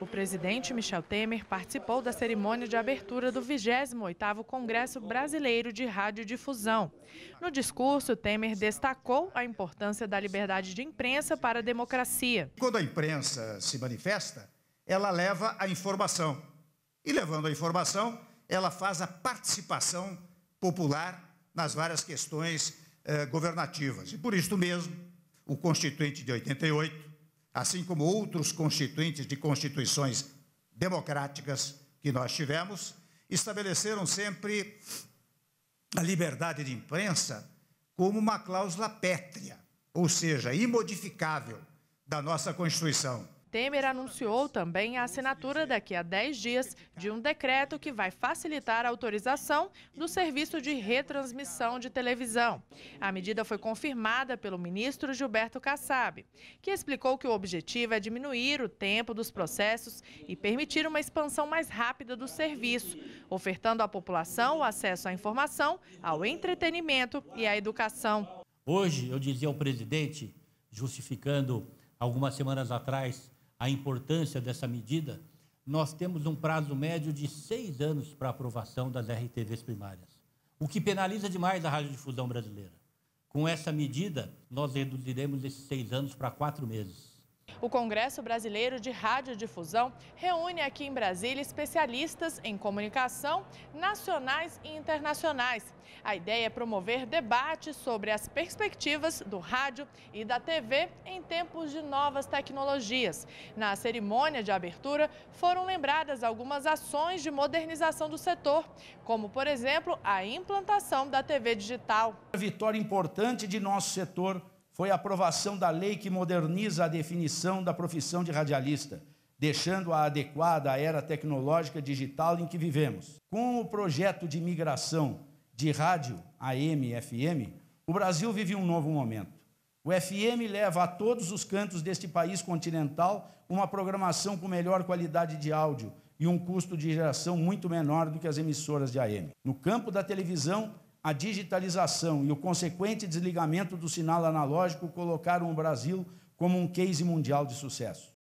O presidente Michel Temer participou da cerimônia de abertura do 28º Congresso Brasileiro de Radiodifusão. No discurso, Temer destacou a importância da liberdade de imprensa para a democracia. Quando a imprensa se manifesta, ela leva a informação. E levando a informação, ela faz a participação popular nas várias questões eh, governativas. E por isso mesmo, o Constituinte de 88 assim como outros constituintes de constituições democráticas que nós tivemos, estabeleceram sempre a liberdade de imprensa como uma cláusula pétrea, ou seja, imodificável da nossa Constituição. Temer anunciou também a assinatura daqui a 10 dias de um decreto que vai facilitar a autorização do serviço de retransmissão de televisão. A medida foi confirmada pelo ministro Gilberto Kassab, que explicou que o objetivo é diminuir o tempo dos processos e permitir uma expansão mais rápida do serviço, ofertando à população o acesso à informação, ao entretenimento e à educação. Hoje, eu dizia ao presidente, justificando algumas semanas atrás a importância dessa medida, nós temos um prazo médio de seis anos para aprovação das RTVs primárias, o que penaliza demais a radiodifusão brasileira. Com essa medida, nós reduziremos esses seis anos para quatro meses. O Congresso Brasileiro de Radiodifusão reúne aqui em Brasília especialistas em comunicação nacionais e internacionais. A ideia é promover debates sobre as perspectivas do rádio e da TV em tempos de novas tecnologias. Na cerimônia de abertura, foram lembradas algumas ações de modernização do setor, como, por exemplo, a implantação da TV digital. A vitória importante de nosso setor foi a aprovação da lei que moderniza a definição da profissão de radialista, deixando-a adequada à era tecnológica digital em que vivemos. Com o projeto de migração de rádio AM e FM, o Brasil vive um novo momento. O FM leva a todos os cantos deste país continental uma programação com melhor qualidade de áudio e um custo de geração muito menor do que as emissoras de AM. No campo da televisão, a digitalização e o consequente desligamento do sinal analógico colocaram o Brasil como um case mundial de sucesso.